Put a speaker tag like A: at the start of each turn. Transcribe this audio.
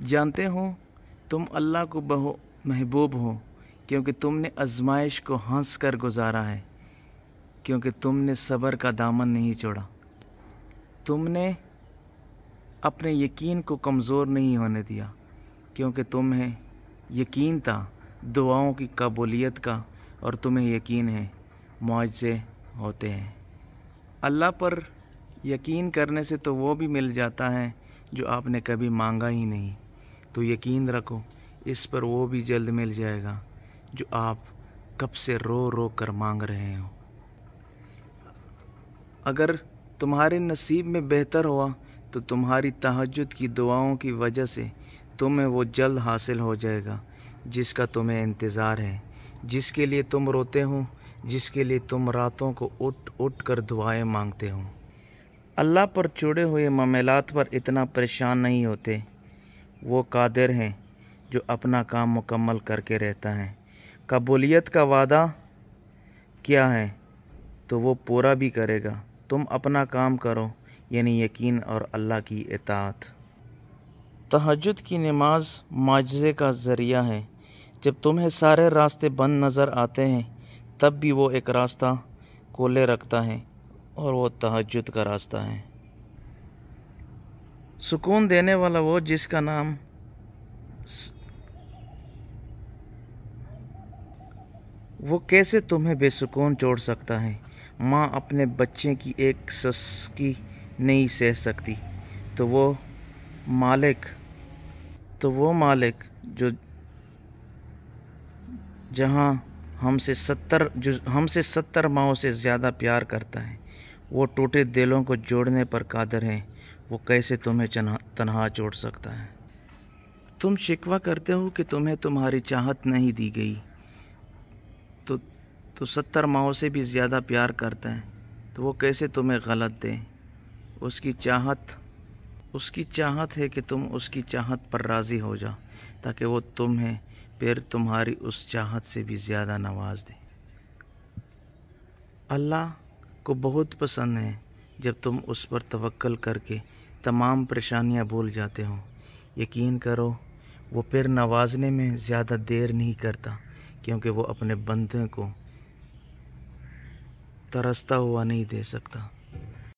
A: जानते हो तुम अल्लाह को बहु महबूब हो क्योंकि तुमने आजमाइश को हंस कर गुजारा है क्योंकि तुमने सब्र का दामन नहीं छोड़ा तुमने अपने यकीन को कमज़ोर नहीं होने दिया क्योंकि तुम्हें यकीन था दुआओं की काबूलियत का और तुम्हें यकीन है मुआजे होते हैं अल्लाह पर यकीन करने से तो वो भी मिल जाता है जो आपने कभी मांगा ही नहीं तो यकीन रखो इस पर वो भी जल्द मिल जाएगा जो आप कब से रो रो कर मांग रहे हो अगर तुम्हारे नसीब में बेहतर हुआ तो तुम्हारी तहजद की दुआओं की वजह से तुम्हें वो जल्द हासिल हो जाएगा जिसका तुम्हें इंतज़ार है जिसके लिए तुम रोते हो जिसके लिए तुम रातों को उठ उठ कर दुआएँ मांगते हो अल्लाह पर जुड़े हुए मामलात पर इतना परेशान नहीं होते वो कादिर हैं जो अपना काम मुकम्मल करके रहता है कबूलियत का वादा क्या है तो वो पूरा भी करेगा तुम अपना काम करो यानी यकीन और अल्लाह की इतात तहजद की नमाज माजे का ज़रिया है जब तुम्हें सारे रास्ते बंद नज़र आते हैं तब भी वो एक रास्ता कोले रखता है और वो तहजद का रास्ता है सुकून देने वाला वो जिसका नाम वो कैसे तुम्हें बेसुकून छोड़ सकता है माँ अपने बच्चे की एक सस की नहीं सह सकती तो वो मालिक तो वो मालिक जो जहाँ हमसे सत्तर जो हमसे सत्तर माओ से ज़्यादा प्यार करता है वो टूटे दिलों को जोड़ने पर कादर हैं वो कैसे तुम्हें तनहा छोड़ सकता है तुम शिकवा करते हो कि तुम्हें तुम्हारी चाहत नहीं दी गई तो तो सत्तर माओ से भी ज़्यादा प्यार करता है तो वो कैसे तुम्हें गलत दे उसकी चाहत उसकी चाहत है कि तुम उसकी चाहत पर राज़ी हो जा ताकि वो तुम्हें फिर तुम्हारी उस चाहत से भी ज़्यादा नवाज दे अल्लाह को बहुत पसंद है जब तुम उस पर तवक्ल करके तमाम परेशानियां भूल जाते हो यकीन करो वो फिर नवाजने में ज़्यादा देर नहीं करता क्योंकि वो अपने बंदे को तरसता हुआ नहीं दे सकता